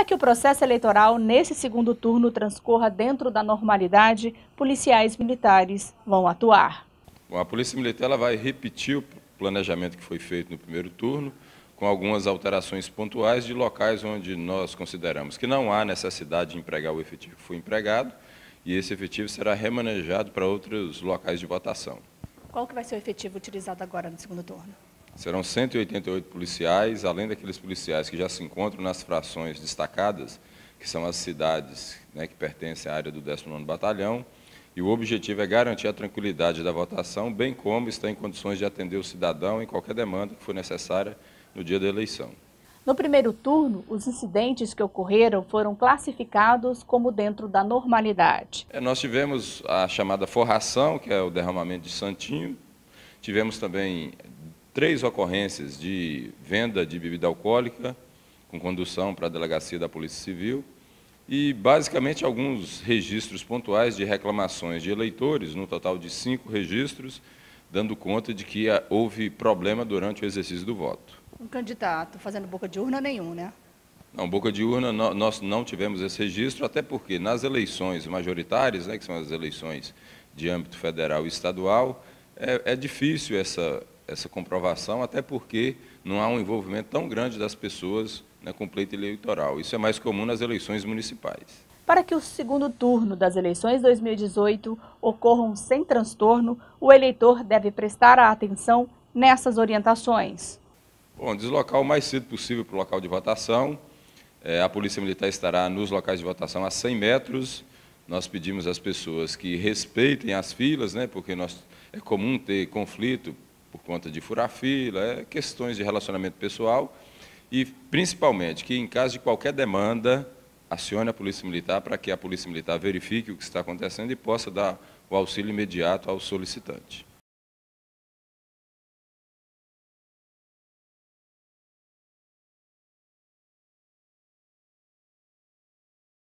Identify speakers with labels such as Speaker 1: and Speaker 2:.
Speaker 1: Para que o processo eleitoral nesse segundo turno transcorra dentro da normalidade, policiais militares vão atuar.
Speaker 2: A Polícia Militar ela vai repetir o planejamento que foi feito no primeiro turno, com algumas alterações pontuais de locais onde nós consideramos que não há necessidade de empregar o efetivo que foi empregado, e esse efetivo será remanejado para outros locais de votação.
Speaker 1: Qual que vai ser o efetivo utilizado agora no segundo turno?
Speaker 2: Serão 188 policiais, além daqueles policiais que já se encontram nas frações destacadas, que são as cidades né, que pertencem à área do 19º Batalhão, e o objetivo é garantir a tranquilidade da votação, bem como estar em condições de atender o cidadão em qualquer demanda que for necessária no dia da eleição.
Speaker 1: No primeiro turno, os incidentes que ocorreram foram classificados como dentro da normalidade.
Speaker 2: É, nós tivemos a chamada forração, que é o derramamento de santinho, tivemos também três ocorrências de venda de bebida alcoólica, com condução para a delegacia da Polícia Civil, e basicamente alguns registros pontuais de reclamações de eleitores, no total de cinco registros, dando conta de que ah, houve problema durante o exercício do voto.
Speaker 1: Um candidato fazendo boca de urna nenhum, né?
Speaker 2: Não, boca de urna nós não tivemos esse registro, até porque nas eleições majoritárias, né, que são as eleições de âmbito federal e estadual, é, é difícil essa essa comprovação, até porque não há um envolvimento tão grande das pessoas né, com pleito eleitoral. Isso é mais comum nas eleições municipais.
Speaker 1: Para que o segundo turno das eleições 2018 ocorram sem transtorno, o eleitor deve prestar a atenção nessas orientações.
Speaker 2: Bom, deslocar o mais cedo possível para o local de votação. É, a Polícia Militar estará nos locais de votação a 100 metros. Nós pedimos às pessoas que respeitem as filas, né, porque nós, é comum ter conflito por conta de furar fila, é, questões de relacionamento pessoal e, principalmente, que em caso de qualquer demanda, acione a Polícia Militar para que a Polícia Militar verifique o que está acontecendo e possa dar o auxílio imediato ao solicitante.